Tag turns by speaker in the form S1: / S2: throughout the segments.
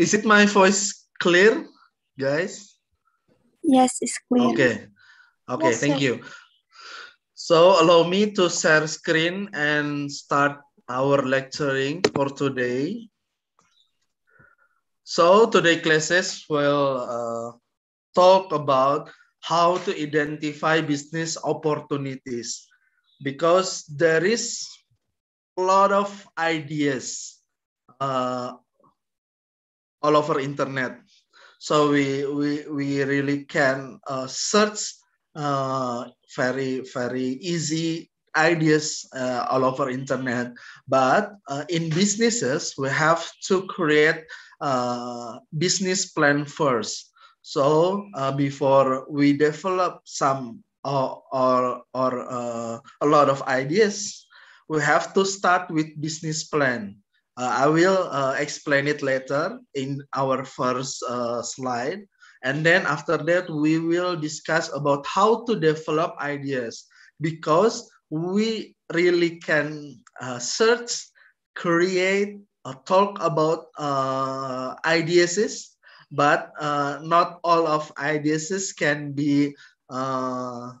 S1: Is it my voice clear, guys?
S2: Yes, it's clear. Okay.
S1: Okay, yes, thank sir. you. So allow me to share screen and start our lecturing for today. So today classes will uh, talk about how to identify business opportunities because there is a lot of ideas uh, all over internet. So we we, we really can uh, search uh, very very easy ideas uh, all over internet. But uh, in businesses, we have to create a uh, business plan first. So uh, before we develop some or or, or a lot of ideas, we have to start with business plan uh, I will uh, explain it later in our first uh, slide. And then after that, we will discuss about how to develop ideas because we really can search, create, talk about ideas but uh, not all of ideas can be uh,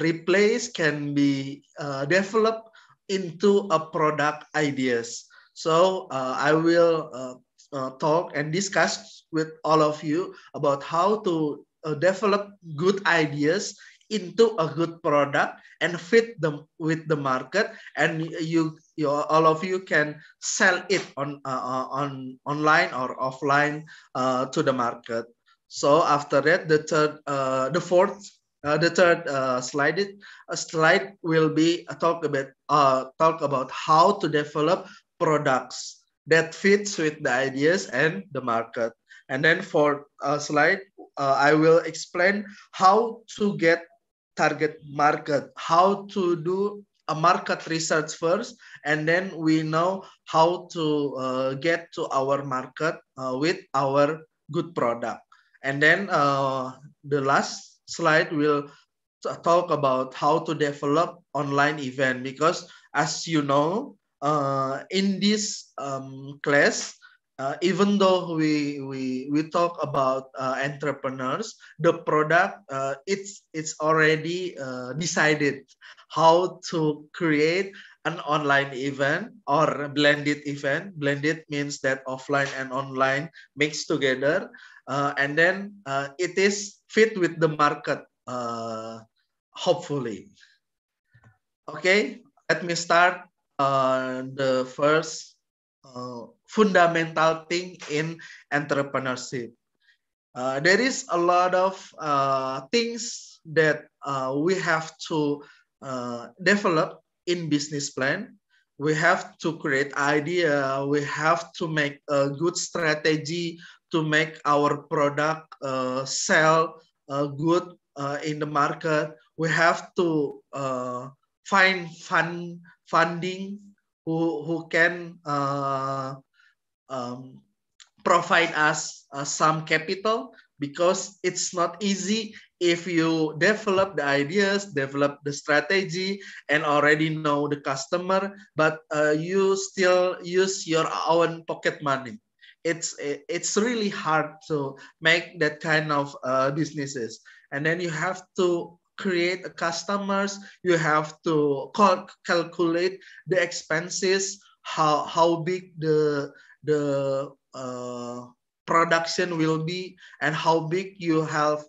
S1: replaced, can be uh, developed into a product ideas. So uh, I will uh, uh, talk and discuss with all of you about how to develop good ideas into a good product and fit them with the market and you, you all of you can sell it on uh, on online or offline uh, to the market so after that the third uh, the fourth the third slide slide will be a talk about talk about how to develop products that fits with the ideas and the market. And then for slide, uh, I will explain how to get target market, how to do a market research first, and then we know how to uh, get to our market uh, with our good product. And then uh, the last slide will talk about how to develop online event because as you know, uh, in this um, class, uh, even though we we we talk about uh, entrepreneurs, the product uh, it's it's already uh, decided how to create an online event or blended event. Blended means that offline and online mix together, uh, and then it is fit with the market. hopefully, okay. Let me start uh, the first uh, fundamental thing in entrepreneurship. Uh, there is a lot of uh, things that uh, we have to develop in business plan. We have to create idea. We have to make a good strategy to make our product sell good in the market. We have to find fun funding, who, who can uh, um, provide us uh, some capital because it's not easy if you develop the ideas, develop the strategy, and already know the customer, but uh, you still use your own pocket money. It's it's really hard to make that kind of uh, businesses, and then you have to create a customers, you have to cal calculate the expenses, how, how big the, the uh, production will be and how big you have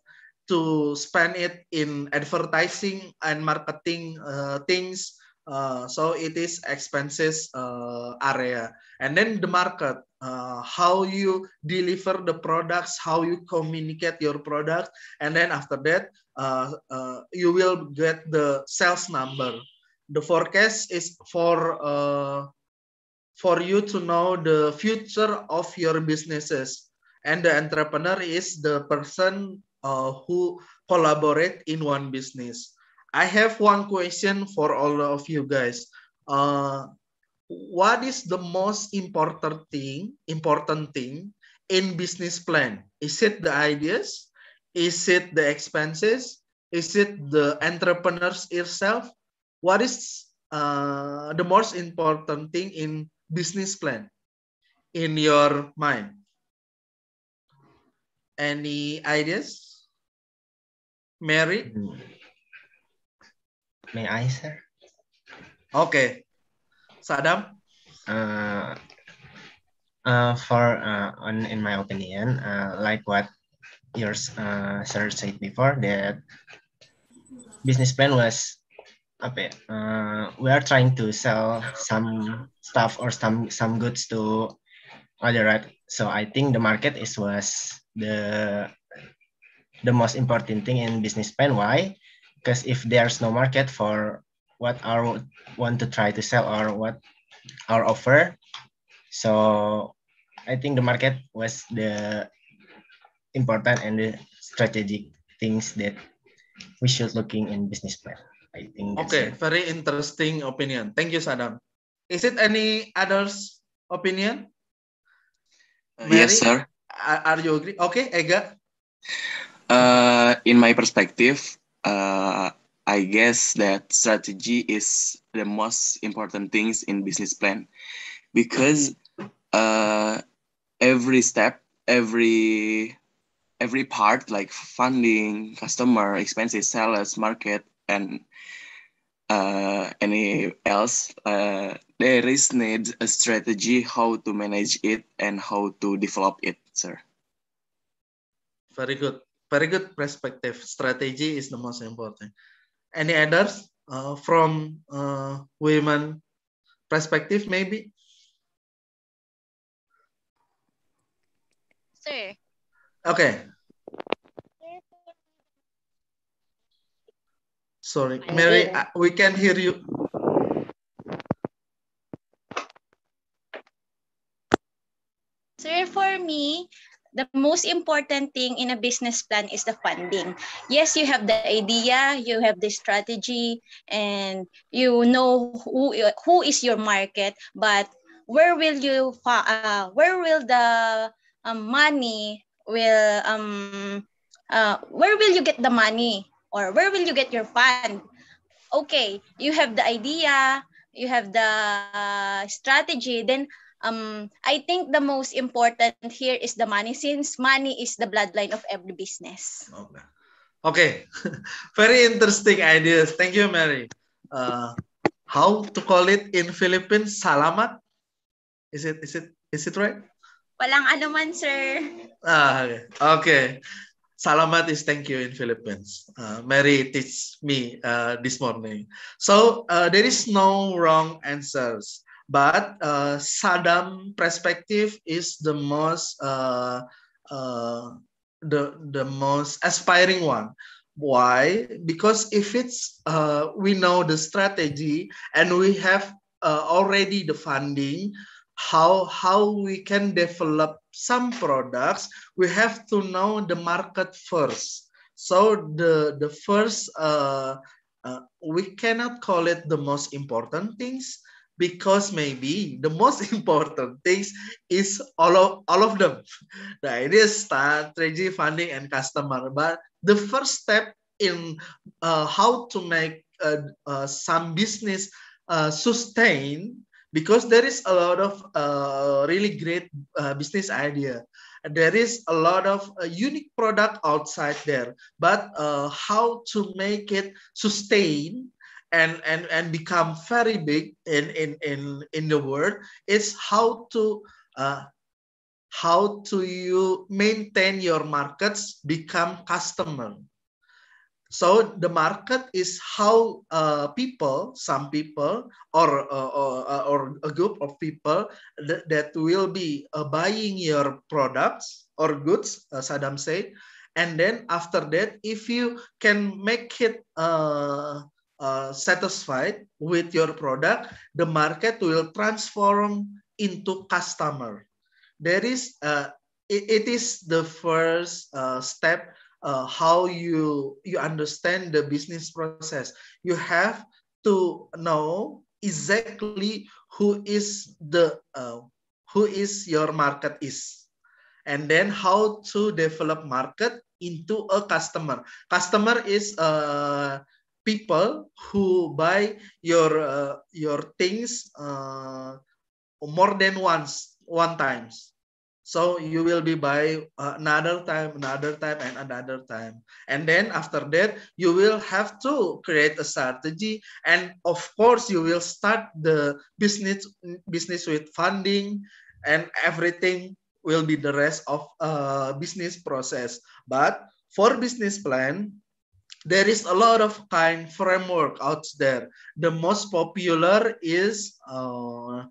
S1: to spend it in advertising and marketing uh, things. Uh, so it is expenses uh, area. And then the market uh, how you deliver the products, how you communicate your product, and then after that, uh, uh, you will get the sales number. The forecast is for uh, for you to know the future of your businesses, and the entrepreneur is the person uh, who collaborate in one business. I have one question for all of you guys. Uh, what is the most important thing important thing in business plan is it the ideas is it the expenses is it the entrepreneurs itself what is uh, the most important thing in business plan in your mind any ideas mary
S2: hmm. may i sir
S3: okay Saddam? Uh, uh, for uh, on in my opinion, uh, like what your uh, sir said before that business plan was Okay. uh, we are trying to sell some stuff or some some goods to other right so i think the market is was the the most important thing in business plan why because if there's no market for what our want to try to sell or what our offer. So I think the market was the important and the strategic things that we should looking in business plan. I think. okay,
S1: it. very interesting opinion. Thank you, Saddam. Is it any others opinion?
S3: Uh, Mary, yes, sir.
S1: Are, you agree? Okay, Ega.
S3: Uh, in my perspective,
S1: uh, I guess that strategy is the most important things in business plan because uh, every step, every every part like funding, customer, expenses, sales, market, and uh, any else, uh, there is need a strategy how to manage it and how to develop it, sir. Very good. Very good perspective. Strategy is the most important any others uh, from uh, women perspective maybe sir okay sorry mary uh, we can hear you
S2: Sir, for me,
S1: the most important thing in a business plan is the funding. Yes, you have the idea, you have the strategy, and you know who who is your market. But where will you uh, where will the um, money will um uh, where will you get the money or where will you get your fund? Okay, you have the idea, you have the uh, strategy. Then um, I think the most important here is the money since money is the bloodline of every business. Oh, okay. Okay. Very interesting ideas. Thank you, Mary. Uh, how to call it in Philippines? Salamat? Is it is it is it right? Walang ano man, sir. Ah, okay. okay. Salamat is thank you in Philippines. Uh, Mary teach me uh, this morning. So uh, there is no wrong answers. But uh, Saddam perspective is the most uh, uh, the the most aspiring one. Why? Because if it's uh, we know the strategy and we have uh, already the funding, how how we can develop some products, we have to know the market first. So the the first uh, uh, we cannot call it the most important things, because maybe the most important things is all of all of them. idea it is strategy, funding, and customer. But the first step in uh, how to make uh, uh, some business uh, sustain because there is a lot of uh, really great uh, business idea there is a lot of uh, unique product outside there but uh, how to make it sustain and and and become very big in in in in the world is how to uh, how to you maintain your markets become customer so the market is how uh, people some people or, uh, or uh, or a group of people that, that will be uh, buying your products or goods saddam said and then after that if you can make it uh, uh, satisfied with your product, the market will transform into customer. There is uh, it, it is the first uh, step uh, how you you understand the business process. You have to know exactly who is the uh, who is your market is, and then how to develop market into a customer. Customer is uh, people who buy your uh, your things uh, more than once one times so you will be buy uh, another time another time and another time and then after that you will have to create a strategy and of course you will start the business business with funding and everything will be the rest of uh, business process but for business plan there is a lot of kind framework out there. The most popular is uh,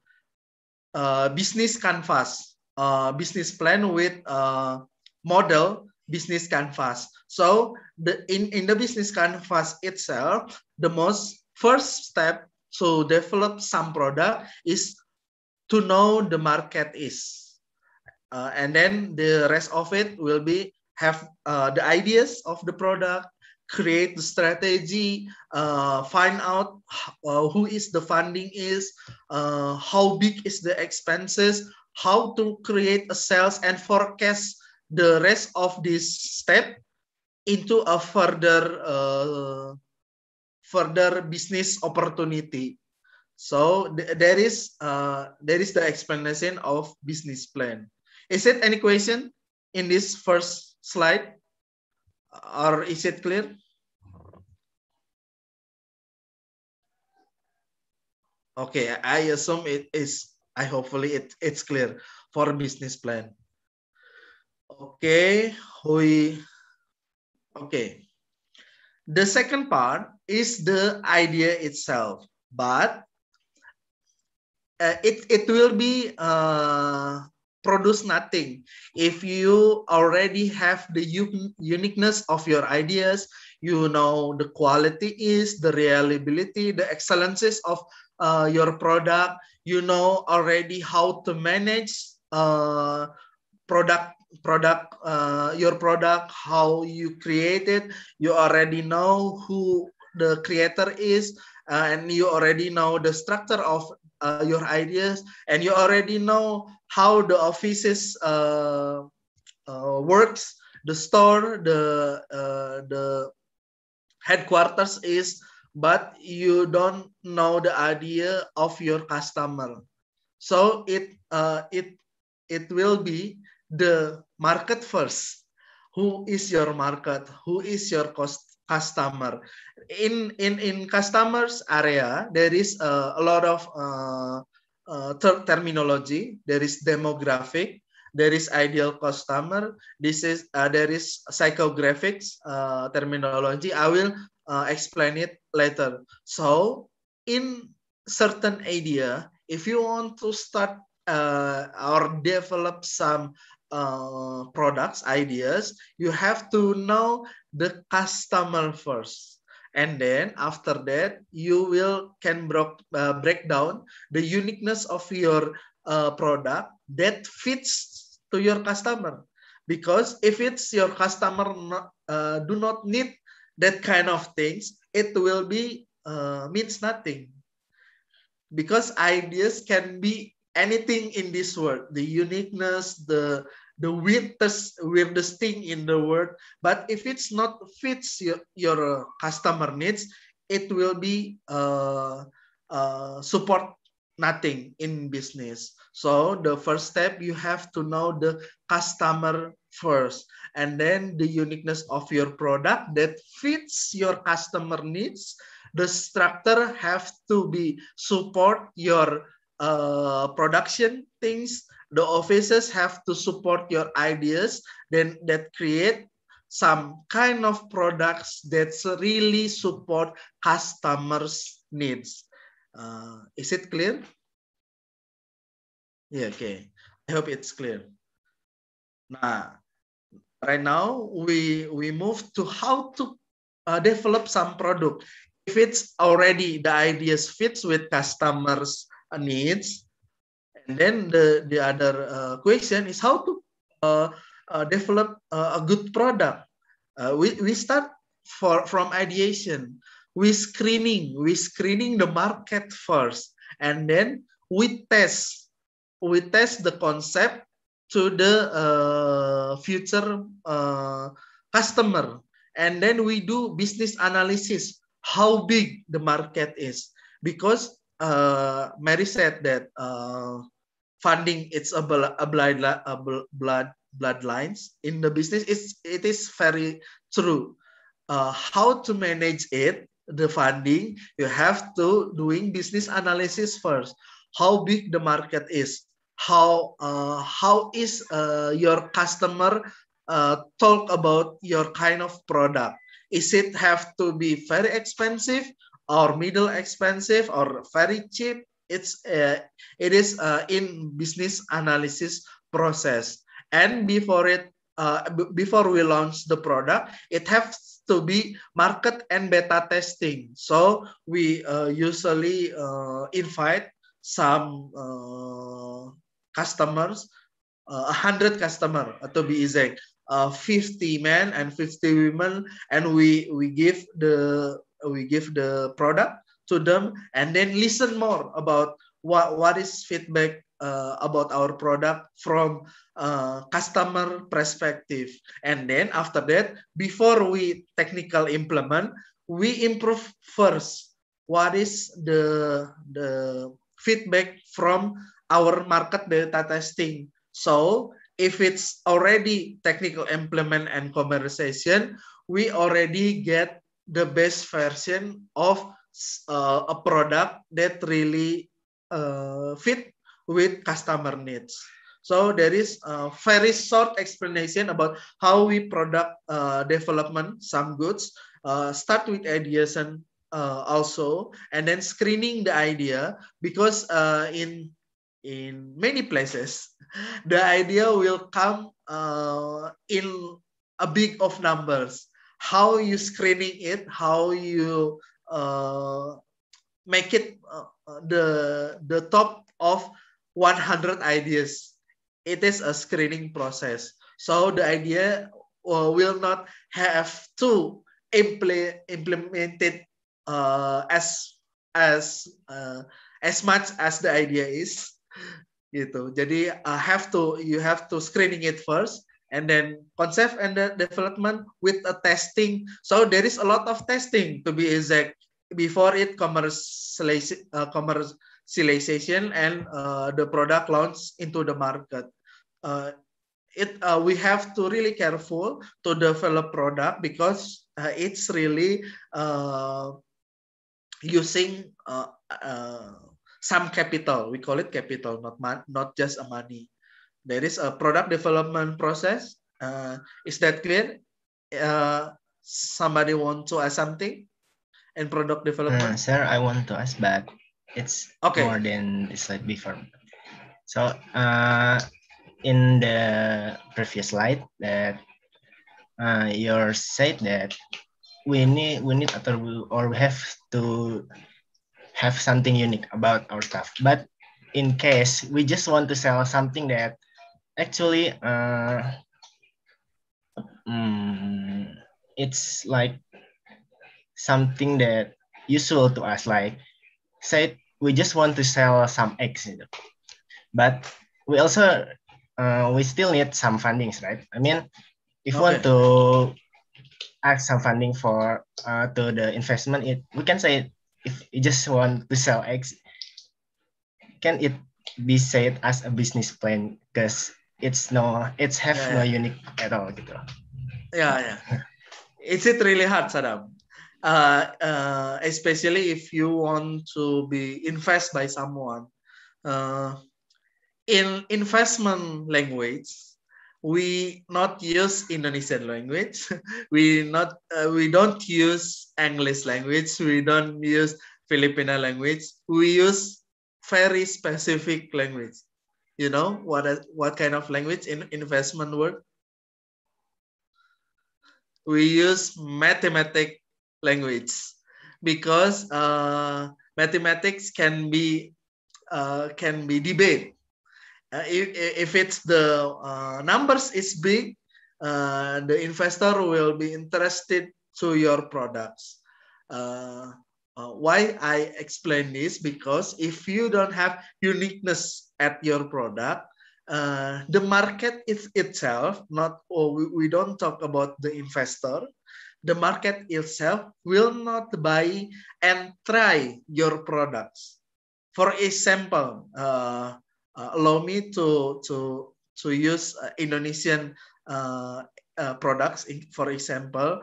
S1: uh, business canvas, uh, business plan with uh, model business canvas. So the in, in the business canvas itself, the most first step to develop some product is to know the market is. Uh, and then the rest of it will be have uh, the ideas of the product create the strategy, uh, find out uh, who is the funding is, uh, how big is the expenses, how to create a sales and forecast the rest of this step into a further uh, further business opportunity. So th there is uh, there is the explanation of business plan. Is it any question in this first slide? or is it clear? Okay, I assume it is. I hopefully it, it's clear for business plan. Okay, we okay. The second part is the idea itself, but uh, it it will be uh, produce nothing. If you already have the uniqueness of your ideas, you know the quality is, the reliability, the excellences of uh, your product, you know already how to manage uh, product product uh, your product how you create it you already know who the creator is uh, and you already know the structure of uh, your ideas and you already know how the offices uh, uh, works the store the uh, the headquarters is but you don't know the idea of your customer so it uh, it it will be the market first who is your market who is your cost customer. In in in customers area, there is a, a lot of uh, uh, terminology. There is demographic. There is ideal customer. This is uh, there is psychographics uh, terminology. I will uh, explain it later. So in certain idea, if you want to start uh, or develop some uh, products, ideas, you have to know the customer first. And then after that, you will can break uh, break down the uniqueness of your uh, product that fits to your customer. Because if it's your customer not, uh, do not need that kind of things, it will be uh, means nothing. Because ideas can be anything in this world, the uniqueness, the the weirdest weirdest thing in the world. But if it's not fits your, your uh, customer needs, it will be uh, uh, support nothing in business. So the first step you have to know the customer first, and then the uniqueness of your product that fits your customer needs. The structure have to be support your uh, production things the offices have to support your ideas then that create some kind of products that really support customers needs uh, is it clear yeah okay i hope it's clear Now, right now we we move to how to uh, develop some product if it's already the ideas fits with customers needs. And then the, the other uh, question is how to uh, uh, develop a good product. we, we start for, from ideation. We screening, we screening the market first. And then we test, we test the concept to the uh, future uh, customer and then we do business analysis how big the market is because uh, Mary said that uh, funding its a blood blood bloodlines in the business is it is very true. Uh, how to manage it, the funding, you have to doing business analysis first. How big the market is, how uh, how is uh, your customer uh, talk about your kind of product? Is it have to be very expensive or middle expensive or very cheap it's uh, it is uh, in business analysis process and before it uh, before we launch the product it has to be market and beta testing so we uh, usually uh, invite some uh, customers uh, 100 customer to be exact 50 men and 50 women and we we give the we give the product to them and then listen more about what, what is feedback uh, about our product from uh, customer perspective and then after that before we technical implement we improve first what is the the feedback from our market data testing so if it's already technical implement and commercialization we already get the best version of uh, a product that really uh, fit with customer needs. So there is a very short explanation about how we product uh, development some goods. Uh, start with ideation uh, also, and then screening the idea because uh, in in many places the idea will come uh, in a big of numbers. how you screening it, how you uh, make it uh, uh the the top of 100 ideas. It is a screening process. So the idea uh, will not have to impl implement it uh, as as uh, as much as the idea is. Gitu. Jadi uh, have to you have to screening it first and then concept and the development with a testing. So there is a lot of testing to be exact before it commercialization, uh, commercialization and uh, the product launch into the market. Uh, it uh, we have to really careful to develop product because uh, it's really uh, using some capital. We call it capital, not not just a money there is a product development process. Uh, is that clear? Uh, somebody want to ask something
S3: in product development? Uh, sir, I want to ask, but it's okay. more than it's like before. So uh, in the previous slide that uh, you said that we need we need or we have to have something unique about our stuff. But in case we just want to sell something that actually uh, um, it's like something that useful to us like say we just want to sell some eggs but we also uh, we still need some fundings right i mean if okay. we want to ask some funding for uh, to the investment it we can say if you just want to sell eggs can it be said as a business plan because it's no it's have yeah, no yeah. unique at all gitu
S1: yeah yeah is it really hard Saddam uh, uh, especially if you want to be invest by someone uh, in investment language we not use Indonesian language. we not uh, we don't use English language. We don't use Filipino language. We use very specific language you know what what kind of language in investment work we use mathematic language because uh, mathematics can be uh, can be debate uh, if, if it's the uh, numbers is big uh, the investor will be interested to your products uh, uh, why I explain this because if you don't have uniqueness at your product, uh, the market is itself not or we, we don't talk about the investor the market itself will not buy and try your products for example uh, uh allow me to to to use uh, indonesian uh, products for example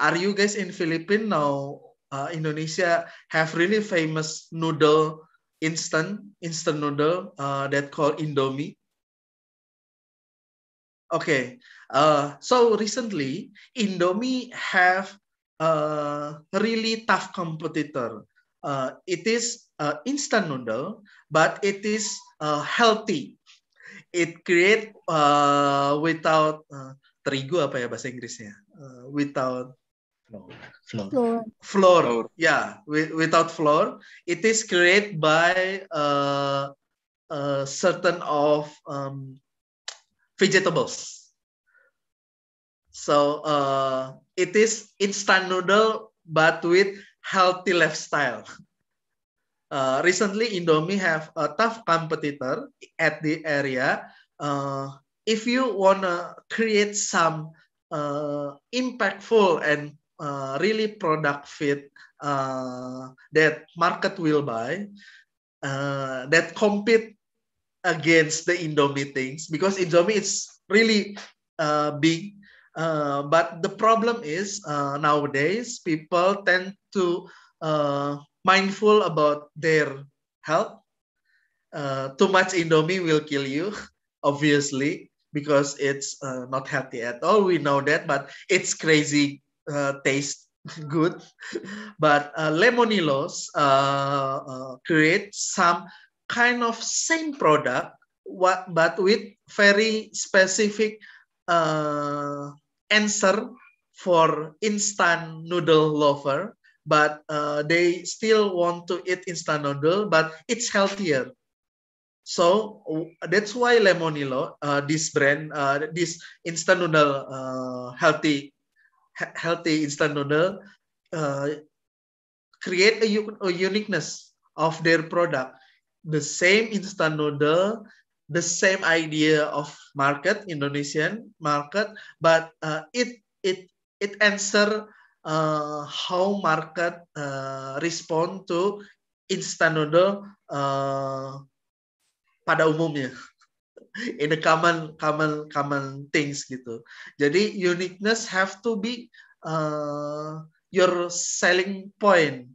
S1: are you guys in philippines now uh, Indonesia have really famous noodle instant instant noodle uh, that called Indomie. Okay, uh, so recently Indomie have a really tough competitor. Uh, it is uh, instant noodle, but it is uh, healthy. It create uh, without uh, terigu apa ya bahasa Inggrisnya? Uh, without floor floor floor, floor. yeah with, without floor it is created by uh, certain of um, vegetables so uh, it is instant noodle but with healthy lifestyle uh, recently indomie have a tough competitor at the area uh, if you want to create some uh, impactful and uh, really product fit uh, that market will buy uh, that compete against the Indomie things because Indomie is really uh, big. Uh, but the problem is uh, nowadays people tend to uh, mindful about their health. Uh, too much Indomie will kill you, obviously, because it's uh, not healthy at all. We know that, but it's crazy uh, taste good, but uh, Lemonillos uh, uh creates some kind of same product, what, but with very specific uh, answer for instant noodle lover. But uh, they still want to eat instant noodle, but it's healthier. So that's why Lemonilo, uh, this brand, uh, this instant noodle uh, healthy healthy instant noodle uh, create a, a uniqueness of their product. The same instant noodle, the same idea of market, Indonesian market, but uh, it it it answer uh, how market uh, respond to instant noodle uh, pada umumnya in the common common common things gitu. Jadi uniqueness have to be uh, your selling point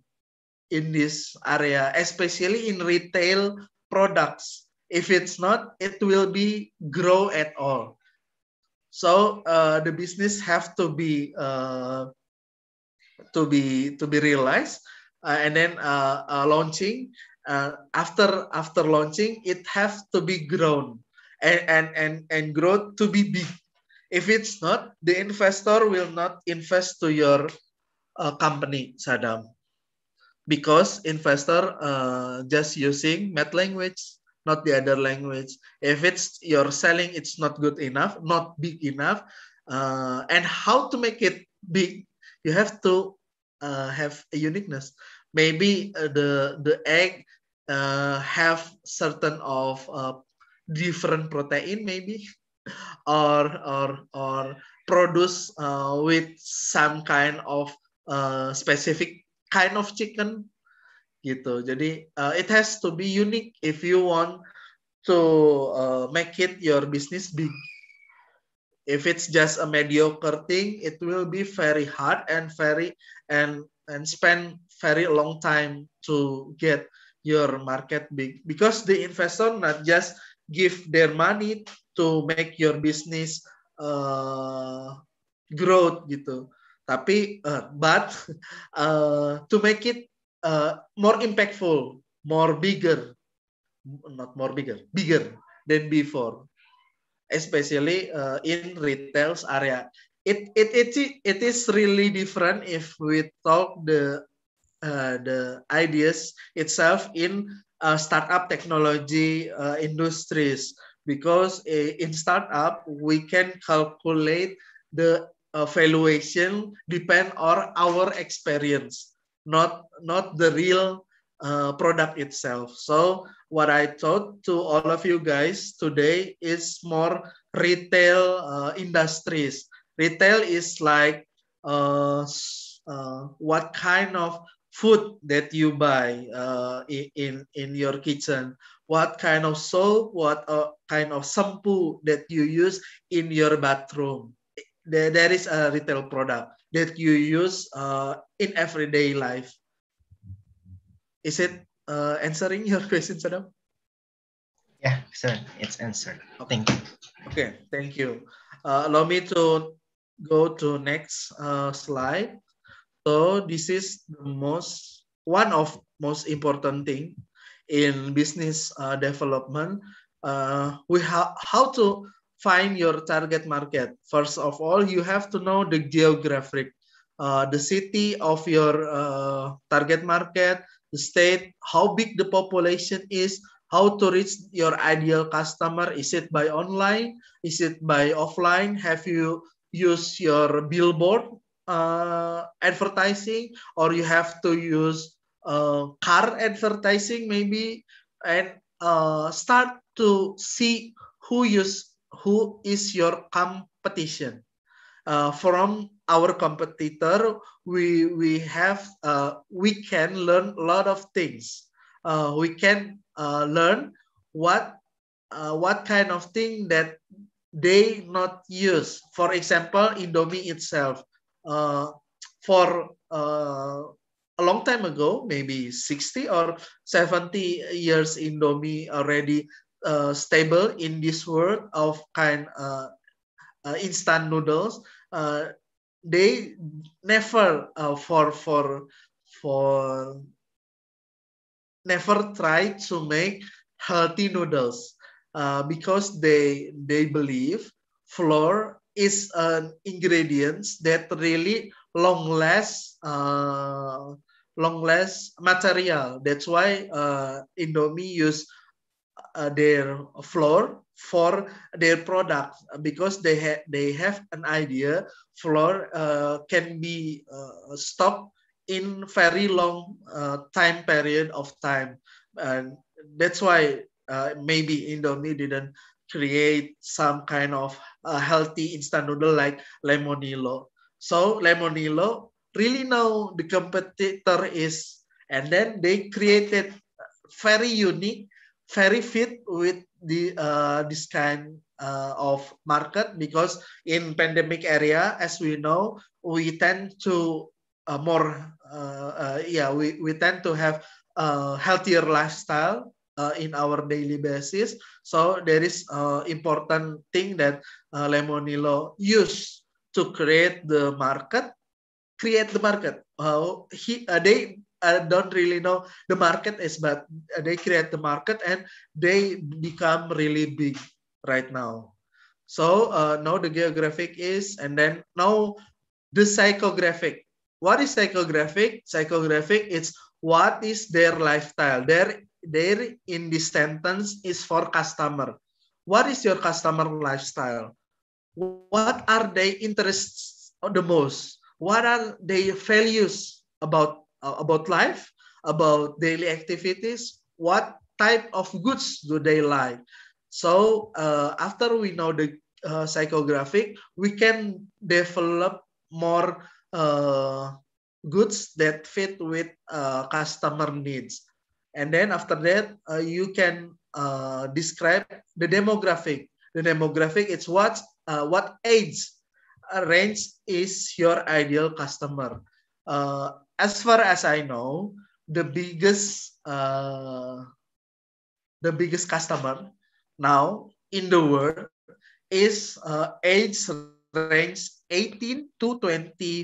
S1: in this area, especially in retail products. If it's not, it will be grow at all. So uh, the business have to be uh, to be to be realized, uh, and then uh, uh, launching uh, after after launching it have to be grown and, and, and, and growth to be big. If it's not, the investor will not invest to your uh, company, Saddam. Because investor uh, just using math language, not the other language. If it's your selling, it's not good enough, not big enough. Uh, and how to make it big, you have to uh, have a uniqueness. Maybe uh, the the egg uh, have certain of uh, different protein maybe or or or produce uh, with some kind of uh, specific kind of chicken gitu jadi uh, it has to be unique if you want to uh, make it your business big if it's just a mediocre thing it will be very hard and very and and spend very long time to get your market big because the investor not just give their money to make your business uh, growth gitu. Tapi uh, but uh, to make it uh, more impactful, more bigger, not more bigger, bigger than before, especially uh, in retails area. It it it it is really different if we talk the uh, the ideas itself in uh, startup technology uh, industries because eh, in startup we can calculate the uh, valuation depend on our experience not not the real uh, product itself so what i thought to all of you guys today is more retail uh, industries retail is like what kind of food that you buy uh, in in your kitchen what kind of soap what uh, kind of shampoo that you use in your bathroom there, there is a retail product that you use uh, in everyday life is it uh, answering your question
S3: Saddam? yeah sir it's answered okay. thank you
S1: okay thank you uh, allow me to go to next uh, slide so this is the most one of most important thing in business uh, development. Uh, we have how to find your target market. First of all, you have to know the geographic, uh, the city of your uh, target market, the state, how big the population is, how to reach your ideal customer. Is it by online? Is it by offline? Have you used your billboard uh, advertising or you have to use uh, car advertising maybe and uh, start to see who use who is your competition uh, from our competitor we we have uh, we can learn a lot of things uh, we can uh, learn what uh, what kind of thing that they not use for example indomie itself uh, for uh, a long time ago, maybe 60 or 70 years, Indomie already uh, stable in this world of kind uh, uh, instant noodles. Uh, they never for for for never try to make healthy noodles because they they believe flour is an ingredients that really long last uh, long last material. That's why uh, Indomie use uh, their flour for their product because they have they have an idea flour uh, can be uh, stopped in very long uh, time period of time and that's why uh, maybe Indomie didn't create some kind of a uh, healthy instant noodle like Lemonilo. So Lemonilo really know the competitor is, and then they created very unique, very fit with the uh, this kind uh, of market because in pandemic area, as we know, we tend to uh, more uh, yeah we, we tend to have a healthier lifestyle uh, in our daily basis. So there is uh, important thing that uh, Lemonilo used to create the market, create the market. Uh, he, uh, they uh, don't really know the market is, but uh, they create the market and they become really big right now. So uh, now the geographic is, and then now the psychographic. What is psychographic? Psychographic, it's what is their lifestyle, their there in this sentence is for customer. What is your customer lifestyle? What are they interests the most? What are their values about uh, about life, about daily activities? What type of goods do they like? So uh, after we know the uh, psychographic, we can develop more uh, goods that fit with uh, customer needs. And then after that, uh, you can uh, describe the demographic. The demographic is what uh, what age uh, range is your ideal customer. Uh, as far as I know, the biggest uh, the biggest customer now in the world is age range 18 to 25.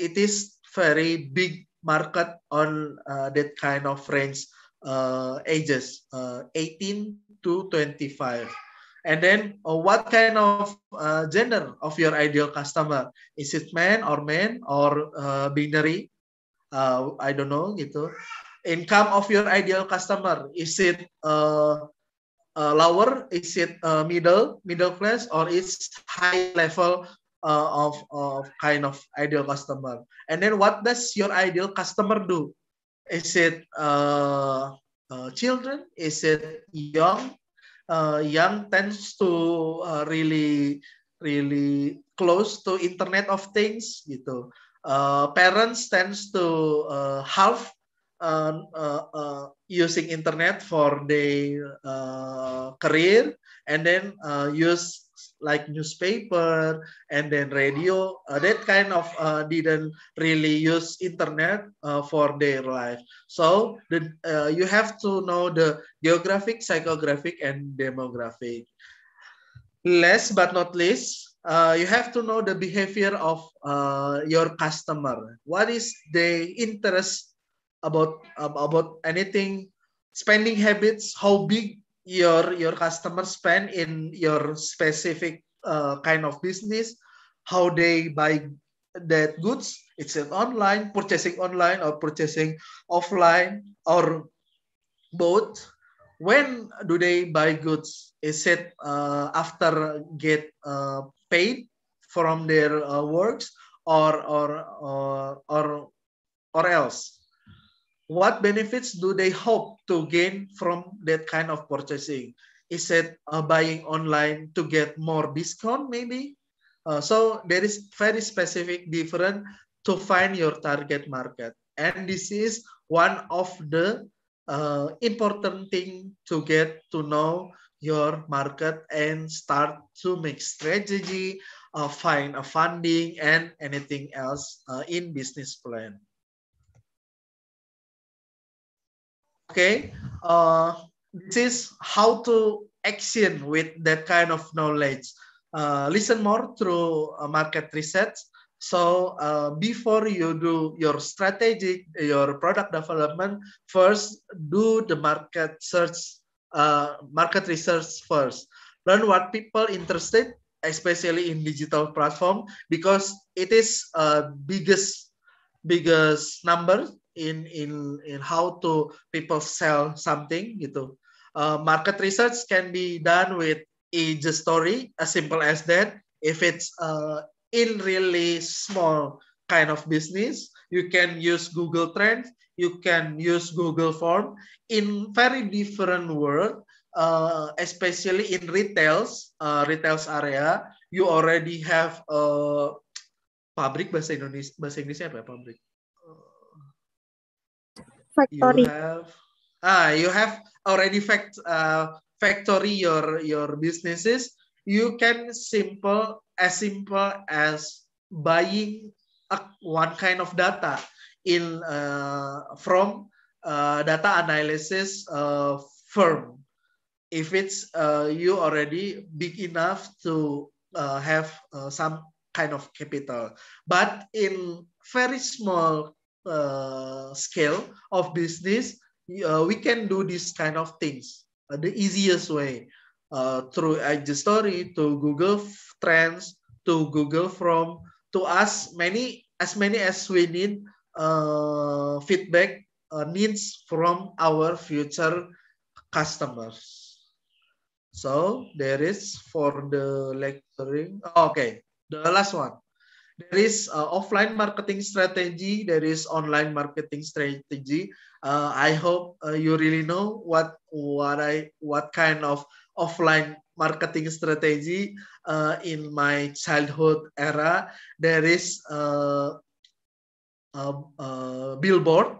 S1: it is very big market on uh, that kind of range uh, ages, uh, 18 to 25. And then uh, what kind of uh, gender of your ideal customer? Is it man or man or uh, binary? Uh, I don't know gitu. Income of your ideal customer, is it uh, uh, lower? Is it uh, middle, middle class, or is high level uh, of, of kind of ideal customer. And then what does your ideal customer do? Is it uh, uh, children? Is it young? Uh, young tends to uh, really really close to Internet of Things gitu. Uh, parents tends to half um, uh, uh, using internet for their uh, career and then use like newspaper and then radio uh, that kind of uh, didn't really use internet uh, for their life so the, uh, you have to know the geographic psychographic and demographic last but not least uh, you have to know the behavior of uh, your customer what is their interest about about anything spending habits how big your your customer spend in your specific uh, kind of business how they buy that goods it's an online purchasing online or purchasing offline or both when do they buy goods is it uh, after get uh, paid from their uh, works or or or uh, or or else what benefits do they hope to gain from that kind of purchasing? Is it uh, buying online to get more discount maybe? Uh, so there is very specific different to find your target market. And this is one of the uh, important thing to get to know your market and start to make strategy, uh, find a funding and anything else uh, in business plan. okay uh, this is how to action with that kind of knowledge uh, listen more through uh, market research so uh, before you do your strategic your product development first do the market search uh, market research first learn what people interested especially in digital platform because it is uh, biggest biggest number in in in how to people sell something gitu. Uh, market research can be done with a just story as simple as that. If it's uh, in really small kind of business, you can use Google Trends, you can use Google Form in very different world. Uh, especially in retails, uh, retails area, you already have a uh, public bahasa Indonesia bahasa Inggrisnya apa ya Uh,
S2: factory. You have,
S1: ah, you have already fact, uh, factory your your businesses. You can simple as simple as buying a, one kind of data in uh, from uh, data analysis uh, firm if it's uh, you already big enough to uh, have uh, some kind of capital but in very small uh, scale of business, uh, we can do this kind of things. Uh, the easiest way uh, through IG Story to Google Trends to Google From to us many as many as we need uh, feedback uh, needs from our future customers. So there is for the lecturing. Okay, the last one. There is uh, offline marketing strategy. There is online marketing strategy. Uh, I hope uh, you really know what what I what kind of offline marketing strategy uh, in my childhood era. There is uh, a, um, uh, billboard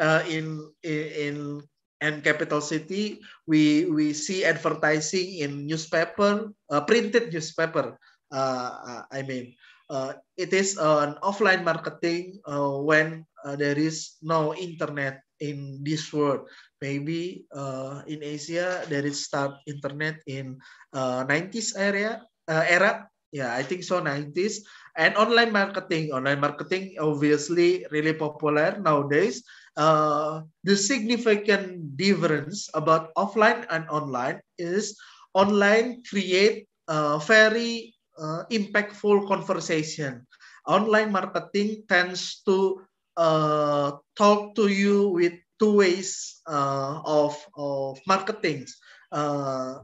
S1: uh, in in and capital city. We we see advertising in newspaper, uh, printed newspaper. Uh, uh I mean, Uh, it is an offline marketing uh, when uh, there is no internet in this world. Maybe in Asia there is start internet in 90s area era. Yeah, I think so 90s and online marketing. Online marketing obviously really popular nowadays. Uh, the significant difference about offline and online is online create very uh, impactful conversation. Online marketing tends to uh, talk to you with two ways uh, of, of marketing. Uh,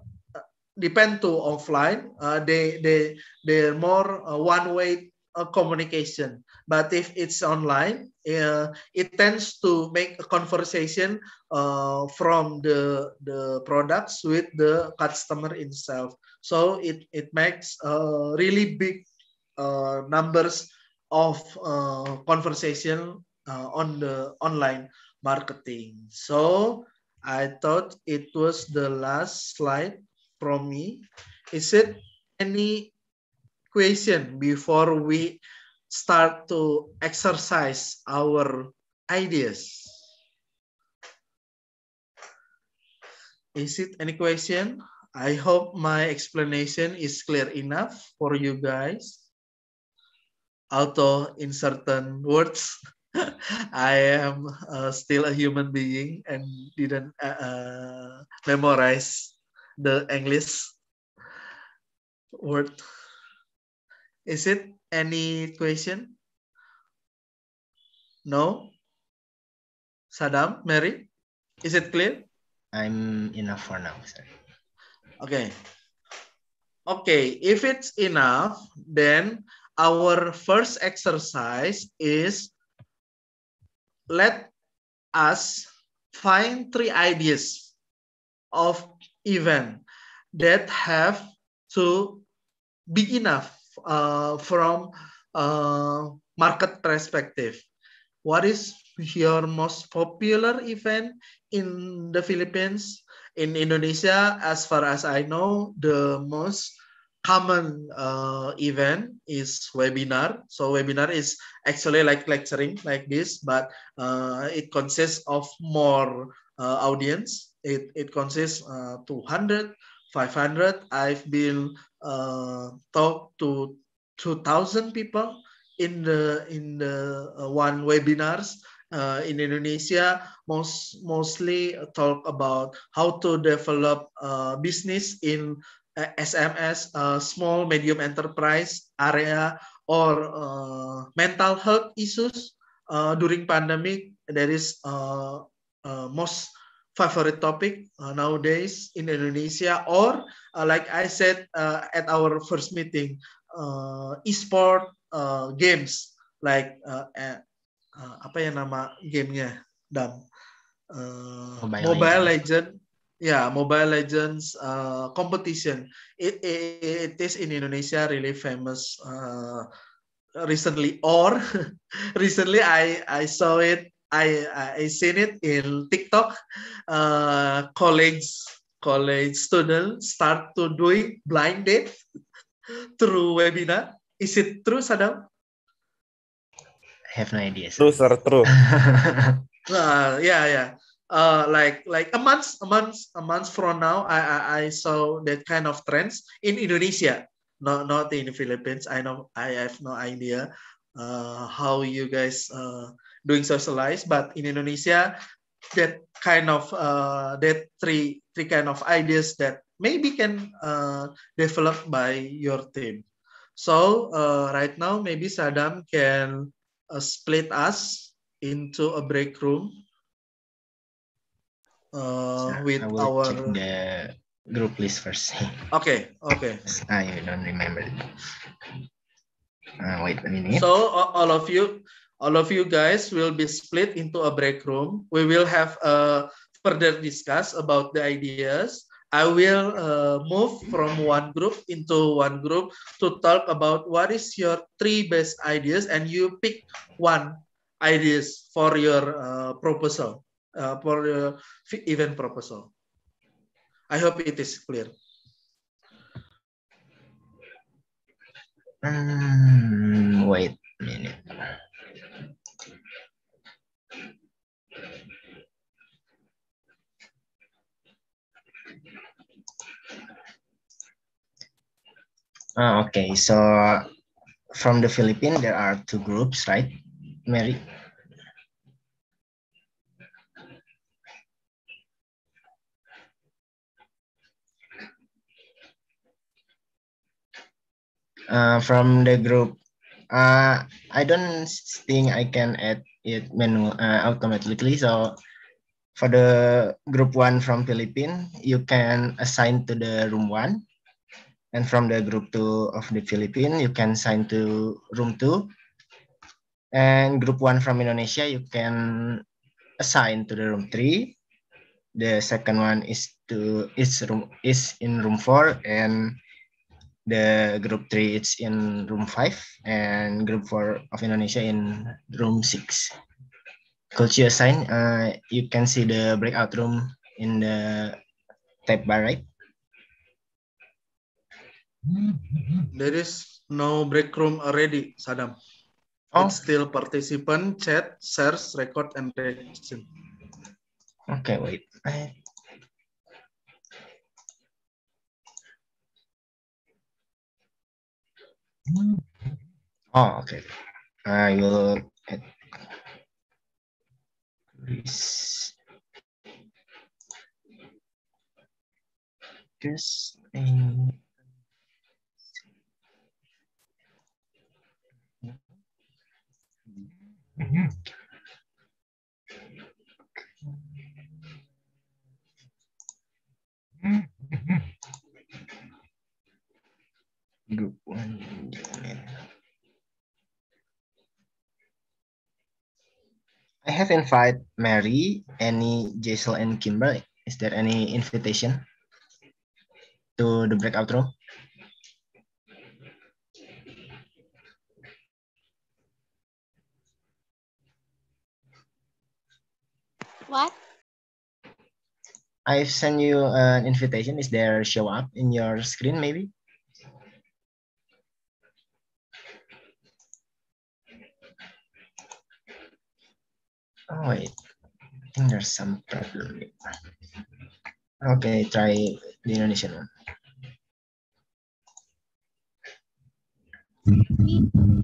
S1: depend to offline, uh, they, they, they're more uh, one-way communication. But if it's online, uh, it tends to make a conversation uh, from the, the products with the customer itself. So it, it makes uh, really big uh, numbers of uh, conversation uh, on the online marketing. So I thought it was the last slide from me. Is it any question before we start to exercise our ideas? Is it any question? I hope my explanation is clear enough for you guys. Although in certain words, I am uh, still a human being and didn't uh, uh, memorize the English word. Is it any question? No? Saddam, Mary, is it clear?
S3: I'm enough for now, sorry.
S1: Okay. Okay, if it's enough, then our first exercise is let us find three ideas of event that have to be enough uh, from uh, market perspective. What is your most popular event in the Philippines? in Indonesia, as far as I know, the most common uh, event is webinar. So webinar is actually like lecturing like this, but uh, it consists of more uh, audience. It, it consists uh, 200, 500. I've been uh, talked to 2,000 people in the in the uh, one webinars uh, in Indonesia most mostly talk about how to develop uh, business in SMS, uh, uh, small medium enterprise area, or uh, mental health issues uh, during pandemic. That is most favorite topic nowadays in Indonesia. Or like I said at our first meeting, uh, esport games like uh, apa ya nama gamenya dam
S2: uh, Mobile, Mobile
S1: Legend. Legend ya yeah, Mobile Legends uh, competition it, it, it is in Indonesia really famous uh, recently or recently I I saw it I I seen it in TikTok uh, college college student start to doing blind date through webinar is it true Saddam
S3: have no idea. True, sir. True. uh,
S1: yeah, yeah. Uh, like like a month, a month, a month from now, I, I I saw that kind of trends in Indonesia, not not in the Philippines. I know I have no idea uh, how you guys uh, doing socialize, but in Indonesia, that kind of uh, that three three kind of ideas that maybe can uh, develop by your team. So uh, right now, maybe Saddam can uh, split us into a break room
S3: uh, with I will our check the group list first.
S1: okay, okay.
S3: I don't remember. Uh, wait a minute.
S1: So uh, all of you, all of you guys will be split into a break room. We will have a uh, further discuss about the ideas I will uh, move from one group into one group to talk about what is your three best ideas and you pick one ideas for your uh, proposal, uh, for your event proposal. I hope it is clear.
S2: Uh,
S3: Ah okay, so from the Philippines, there are two groups, right, Mary? Uh, from the group. Uh, I don't think I can add it menu uh, automatically. So for the group one from Philippines, you can assign to the room one. And from the group two of the Philippines, you can sign to room two. And group one from Indonesia, you can assign to the room three. The second one is to is room is in room four, and the group three it's in room five, and group four of Indonesia in room six. Could you assign? Uh, you can see the breakout room in the tab bar right.
S1: There is no break room already, Saddam. Oh. It's still participant, chat, shares, record, and reaction. Okay, wait. I...
S2: Oh, okay. I will add this. This and I
S3: have invited Mary, Annie, Jaisal, and Kimberly. Is there any invitation to the breakout room? What? I've sent you an invitation. Is there show up in your screen maybe?
S2: Oh wait, I think there's some problem.
S3: Okay, try the Indonesian one.
S2: Mm-hmm.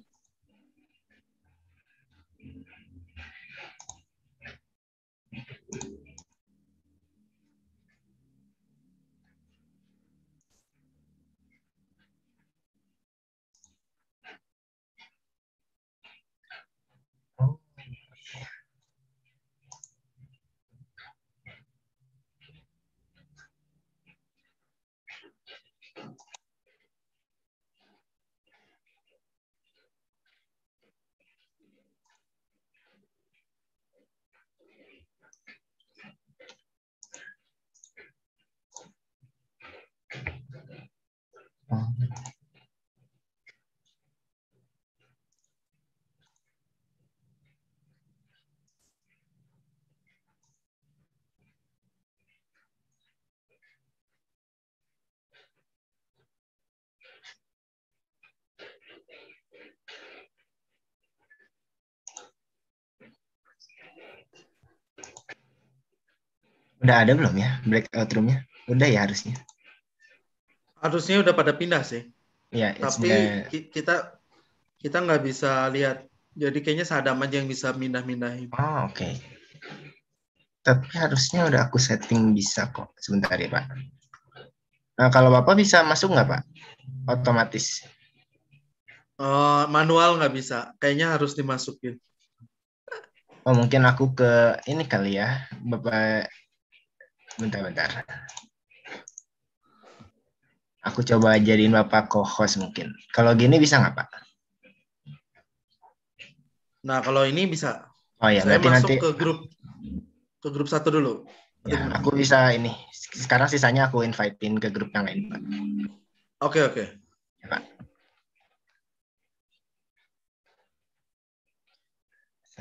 S3: Udah ada belum ya breakout roomnya? Udah ya harusnya.
S1: Harusnya udah pada pindah sih. Ya, Tapi the... kita kita nggak bisa lihat. Jadi kayaknya sadam aja yang bisa pindah-pindahin.
S3: Oh, oke. Okay. Tapi harusnya udah aku setting bisa kok. Sebentar ya, Pak. Nah, kalau Bapak bisa masuk nggak, Pak? Otomatis.
S1: Uh, manual nggak bisa. Kayaknya harus dimasukin.
S3: Oh, mungkin aku ke ini kali ya. Bapak Bentar-bentar. Aku coba jadiin Bapak co-host mungkin. Kalau gini bisa nggak, Pak?
S1: Nah, kalau ini bisa. Oh ya, berarti masuk nanti ke
S3: grup ke grup satu dulu. Ya, aku bisa ini. Sekarang sisanya aku invitein ke grup yang lain, Pak.
S1: Oke, okay, oke. Okay. Ya, Pak.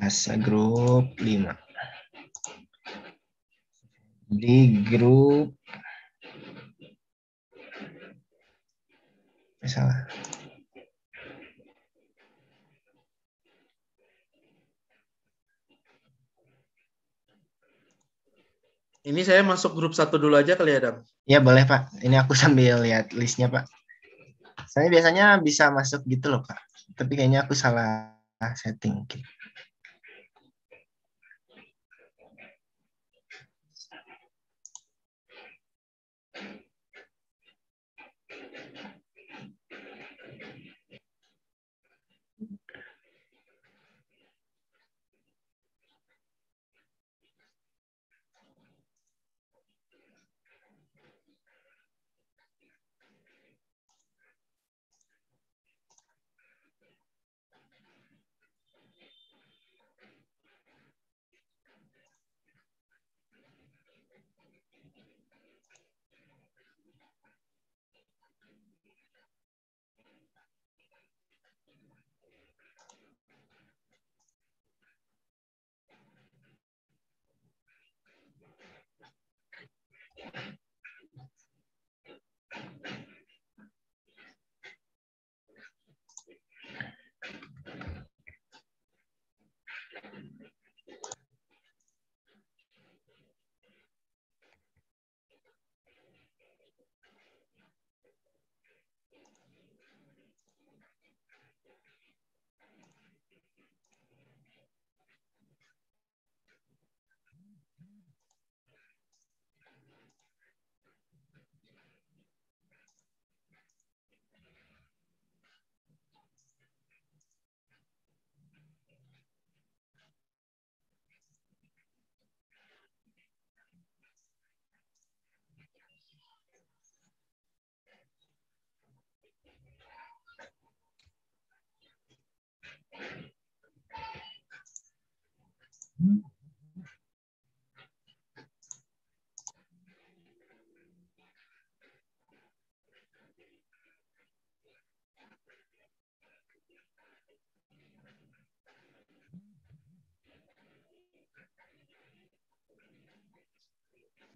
S2: Sasa grup 5 di grup salah
S1: Ini saya masuk grup satu dulu aja kali ya, Dam?
S3: Iya, boleh, Pak. Ini aku sambil lihat listnya, Pak. Saya biasanya bisa masuk gitu loh, Pak. Tapi kayaknya aku salah setting. Gitu.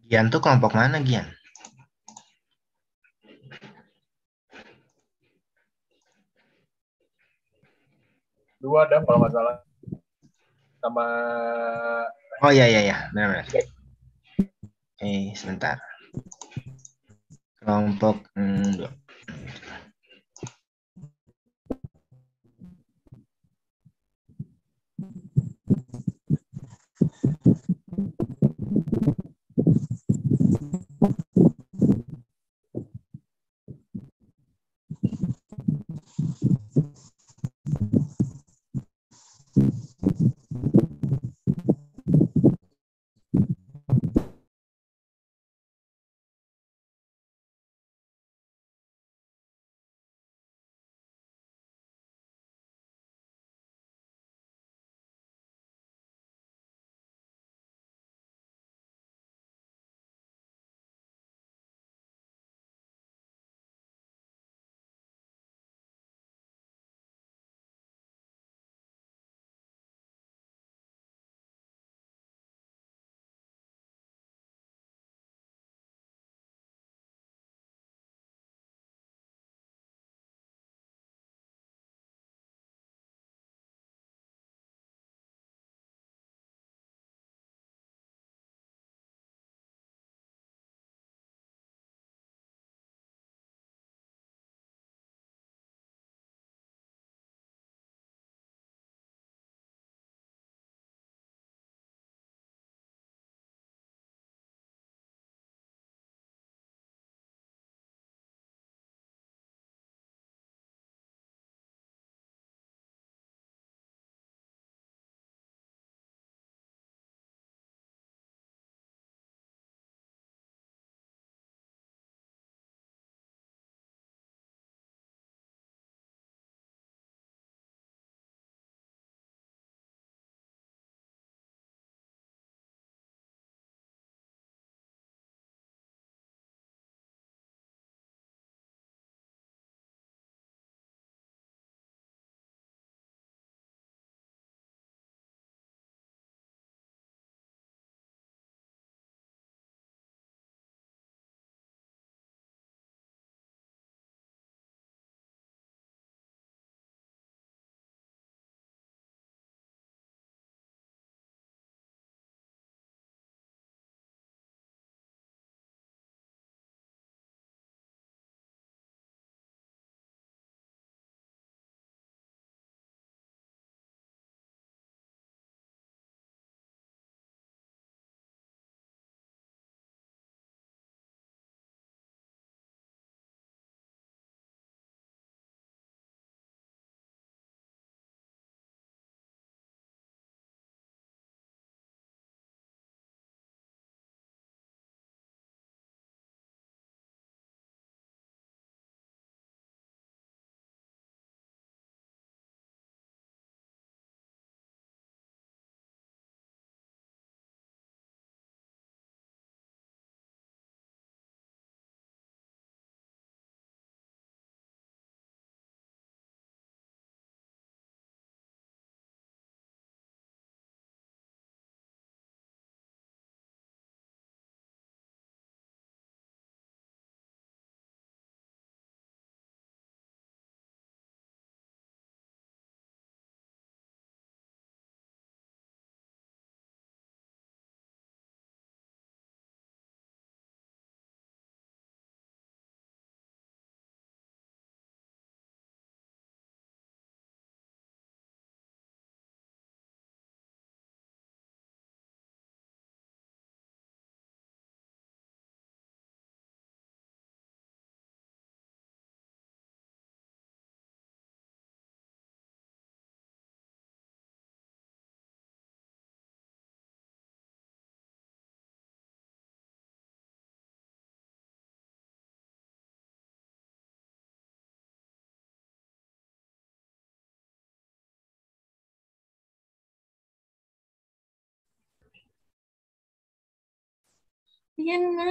S3: Gian tuh kelompok mana Gian?
S2: Dua ada kalau nggak salah.
S3: Sama Oh iya iya iya, benar benar. Eh, sebentar. Kelompok hmm, dua.
S2: Yan na.